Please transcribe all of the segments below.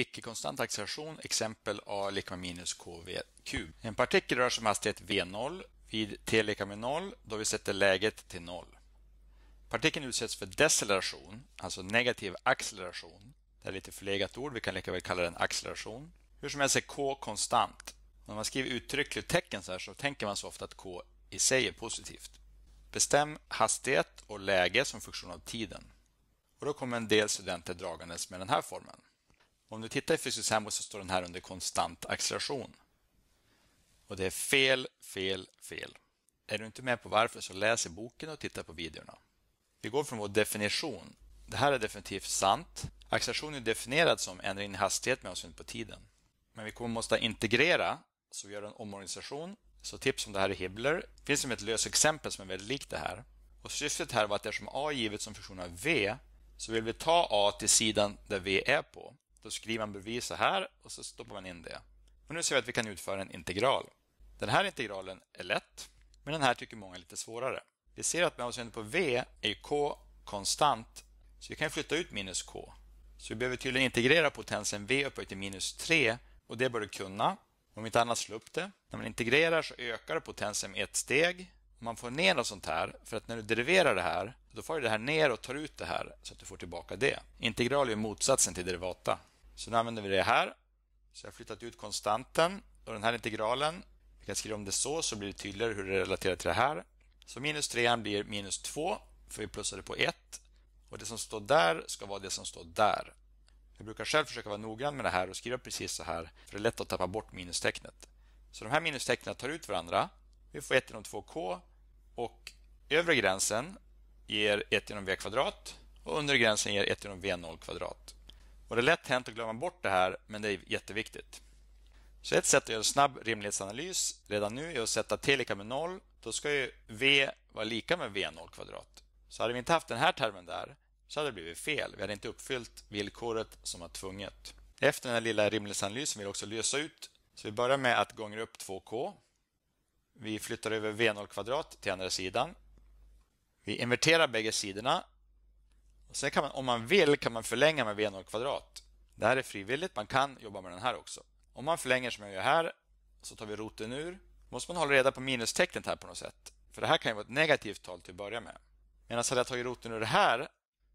Partikelkonstant acceleration, exempel A lika med minus kv En partikel rör sig med hastighet v0 vid t lika med 0 då vi sätter läget till 0. Partikeln utsätts för deceleration, alltså negativ acceleration. Det är ett lite förlegat ord, vi kan lika väl kalla den acceleration. Hur som helst är k konstant. När man skriver uttryckligt tecken så här så tänker man så ofta att k i sig är positivt. Bestäm hastighet och läge som funktion av tiden. Och då kommer en del studenter dragandes med den här formeln. Om du tittar i fysisk Handbook så står den här under konstant acceleration. Och det är fel, fel, fel. Är du inte med på varför så läs i boken och titta på videorna. Vi går från vår definition. Det här är definitivt sant. Acceleration är definierad som ändring i hastighet med avseende på tiden. Men vi kommer måste integrera, så vi gör en omorganisation. Så tips om det här är Hibbler. Det finns ett löst exempel som är väldigt likt det här. Och syftet här var att eftersom A är givet som funktion av V så vill vi ta A till sidan där V är på. Då skriver man bevis så här och så stoppar man in det. Och nu ser vi att vi kan utföra en integral. Den här integralen är lätt, men den här tycker många är lite svårare. Vi ser att med avseende på v är k konstant, så vi kan flytta ut minus k. Så vi behöver tydligen integrera potensen v upphöjt till minus 3 och det bör du kunna. Om inte annat slå upp det. När man integrerar så ökar potensen med ett steg. Man får ner något sånt här, för att när du deriverar det här, då får du det här ner och tar ut det här så att du får tillbaka det. Integral är motsatsen till derivata. Sen använder vi det här. Så jag har flyttat ut konstanten och den här integralen. Vi kan skriva om det så, så blir det tydligare hur det relaterar till det här. Så minus 3 blir minus 2, för vi plussade på 1. Och det som står där ska vara det som står där. Jag brukar själv försöka vara noggrann med det här och skriva precis så här, för det är lätt att tappa bort minustecknet. Så de här minustecknen tar ut varandra. Vi får 1 genom 2k och övre gränsen ger 1 genom v kvadrat och undre gränsen ger 1 genom v0 kvadrat. Och det är lätt hänt att glömma bort det här, men det är jätteviktigt. Så ett sätt att göra en snabb rimlighetsanalys redan nu är att sätta t lika med 0. Då ska ju v vara lika med v0 kvadrat. Så hade vi inte haft den här termen där så hade det blivit fel. Vi hade inte uppfyllt villkoret som var tvunget. Efter den här lilla rimlighetsanalysen vill vi också lösa ut. Så vi börjar med att gånger upp 2k. Vi flyttar över v0 kvadrat till andra sidan. Vi inverterar bägge sidorna och sen kan man, om man vill kan man förlänga med V0 kvadrat. Det här är frivilligt, man kan jobba med den här också. Om man förlänger som jag gör här, så tar vi roten ur. måste man hålla reda på minustecknet här på något sätt. För det här kan ju vara ett negativt tal till att börja med. Medan hade jag tagit roten ur det här,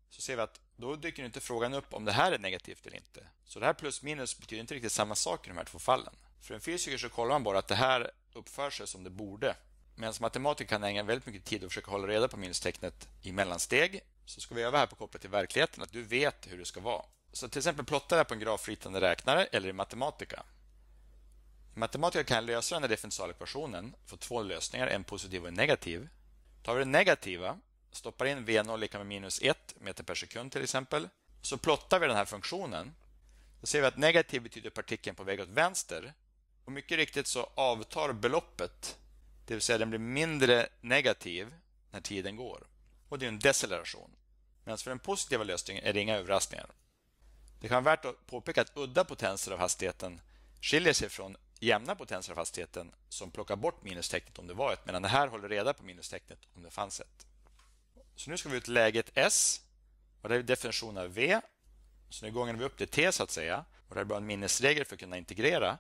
så ser vi att då dyker inte frågan upp om det här är negativt eller inte. Så det här plus minus betyder inte riktigt samma sak i de här två fallen. För en fysiker så kollar man bara att det här uppför sig som det borde. Medan matematiker kan ägna väldigt mycket tid att försöka hålla reda på minustecknet i mellansteg så ska vi öva här på kopplat till verkligheten, att du vet hur det ska vara. Så till exempel plotta det här på en grafritande räknare eller i matematika. I matematika kan jag lösa den här differentialekvationen, få två lösningar, en positiv och en negativ. Tar vi den negativa, stoppar in v0 lika med minus 1 meter per sekund till exempel, så plottar vi den här funktionen. Då ser vi att negativ betyder partikeln på väg åt vänster. Och mycket riktigt så avtar beloppet, det vill säga den blir mindre negativ när tiden går och det är en deceleration. Medan för den positiva lösningen är det inga överraskningar. Det kan vara värt att påpeka att udda potenser av hastigheten skiljer sig från jämna potenser av hastigheten som plockar bort minustecknet om det var ett, medan det här håller reda på minustecknet om det fanns ett. Så nu ska vi ut läget S och det är definitionen av V. Så nu gångar vi upp till T så att säga och det är bara en minnesregel för att kunna integrera.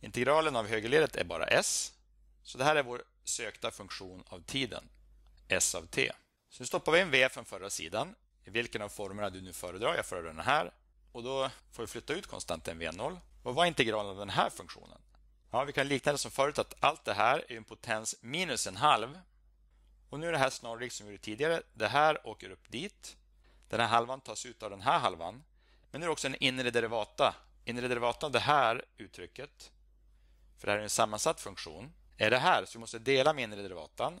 Integralen av högerledet är bara S. Så det här är vår sökta funktion av tiden, S av T. Så nu stoppar vi in V från förra sidan, i vilken av formerna du nu föredrar. Jag föredrar den här. Och då får vi flytta ut konstanten V0. Och vad är integralen av den här funktionen? Ja, vi kan likna det som förut att allt det här är en potens minus en halv. Och nu är det här snarlikt som vi gjorde tidigare. Det här åker upp dit. Den här halvan tas ut av den här halvan. Men nu är det också en inre derivata. Inre derivata av det här uttrycket, för det här är en sammansatt funktion, är det här. Så vi måste dela med inre derivatan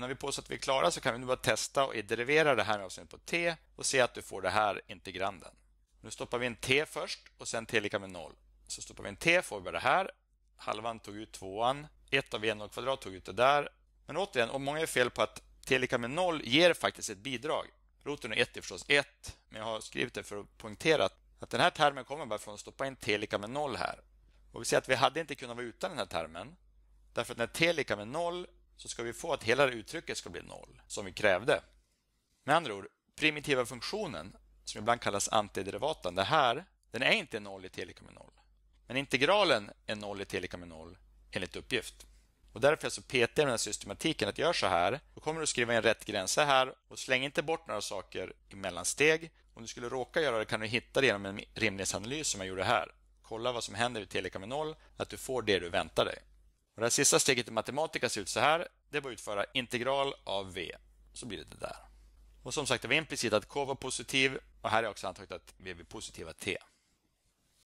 och när vi påstår att vi är klara så kan vi nu bara testa och derivera det här med avseende på t och se att du får det här integranden. Nu stoppar vi in t först och sen t lika med 0. Så stoppar vi in t får vi bara det här. Halvan tog ut tvåan. 1 av en och kvadrat tog ut det där. Men återigen, och många är fel på att t lika med 0 ger faktiskt ett bidrag. Roten är 1 är förstås 1, men jag har skrivit det för att poängtera att den här termen kommer bara från att stoppa in t lika med 0 här. Och vi ser att vi hade inte kunnat vara utan den här termen. Därför att när t lika med 0 så ska vi få att hela det uttrycket ska bli noll, som vi krävde. Med andra ord, primitiva funktionen, som ibland kallas antiderivatan, det här, den är inte noll i t lika med noll. Men integralen är noll i t lika med noll enligt uppgift. Och därför är så petig med den här systematiken att gör så här, då kommer du skriva in rätt gränser här och släng inte bort några saker i mellansteg. Om du skulle råka göra det kan du hitta det genom en rimlighetsanalys som jag gjorde här. Kolla vad som händer vid t lika med noll, att du får det du väntar dig. Och det här sista steget i matematika ser ut så här. Det var att utföra integral av v. Så blir det det där. Och som sagt, det var implicit att k var positiv och här är också antaget att v är positiva t.